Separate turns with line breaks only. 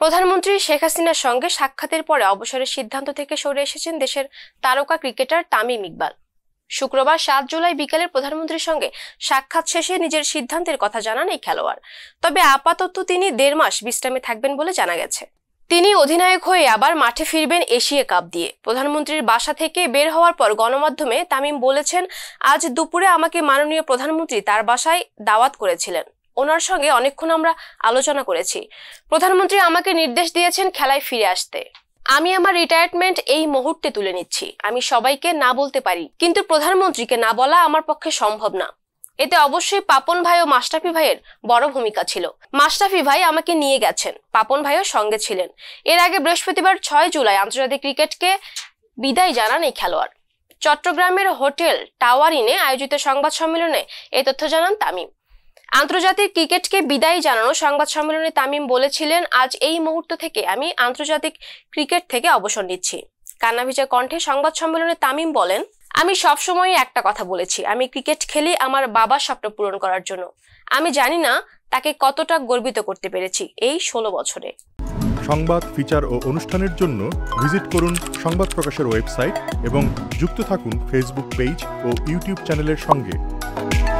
প্রধানমন্ত্রী শেখ হাসিনার সঙ্গে সাক্ষাতের পরে অবসরের সিদ্ধান্ত থেকে সরে এসেছেন দেশের তারকা ক্রিকেটার তামিম ইকবাল শুক্রবার সাত জুলাই বিকেলে প্রধানমন্ত্রীর সঙ্গে সাক্ষাৎ শেষে নিজের সিদ্ধান্তের কথা জানান এই খেলোয়াড় তবে আপাতত তিনি দেড় মাস বিশ্রামে থাকবেন বলে জানা গেছে তিনি অধিনায়ক হয়ে আবার মাঠে ফিরবেন এশিয়া কাপ দিয়ে প্রধানমন্ত্রীর বাসা থেকে বের হওয়ার পর গণমাধ্যমে তামিম বলেছেন আজ দুপুরে আমাকে মাননীয় প্রধানমন্ত্রী তার বাসায় দাওয়াত করেছিলেন ওনার সঙ্গে অনেকক্ষণ আমরা আলোচনা করেছি প্রধানমন্ত্রী আমাকে নির্দেশ দিয়েছেন খেলায় ফিরে আসতে আমি আমার রিটায়ারমেন্ট এই মুহূর্তে তুলে নিচ্ছি আমি সবাইকে না বলতে পারি কিন্তু প্রধানমন্ত্রীকে না বলা আমার পক্ষে সম্ভব না এতে অবশ্যই পাপন ভাই ও মাস্টাফি ভাইয়ের বড় ভূমিকা ছিল মাস্টাফি ভাই আমাকে নিয়ে গেছেন পাপন ভাইও সঙ্গে ছিলেন এর আগে বৃহস্পতিবার ছয় জুলাই আন্তর্জাতিক ক্রিকেটকে বিদায় জানান এই খেলোয়াড় চট্টগ্রামের হোটেল টাওয়ার ইনে আয়োজিত সংবাদ সম্মেলনে এই তথ্য জানান তামিম আন্তর্জাতিক ক্রিকেটকে বিদায় জানানো সংবাদ সম্মেলনে তামিম বলেছিলেন আজ এই মুহূর্ত থেকে আমি আন্তর্জাতিক ক্রিকেট থেকে অবসর নিচ্ছি কান্নাভিজা কণ্ঠে সংবাদ সম্মেলনে তামিম বলেন আমি সবসময় একটা কথা বলেছি আমি ক্রিকেট খেলি আমার বাবার স্বপ্ন পূরণ করার জন্য আমি জানি না তাকে কতটা গর্বিত করতে পেরেছি এই ষোলো বছরে
সংবাদ ফিচার ও অনুষ্ঠানের জন্য ভিজিট করুন সংবাদ প্রকাশের ওয়েবসাইট এবং যুক্ত থাকুন ফেসবুক পেজ ও ইউটিউব চ্যানেলের সঙ্গে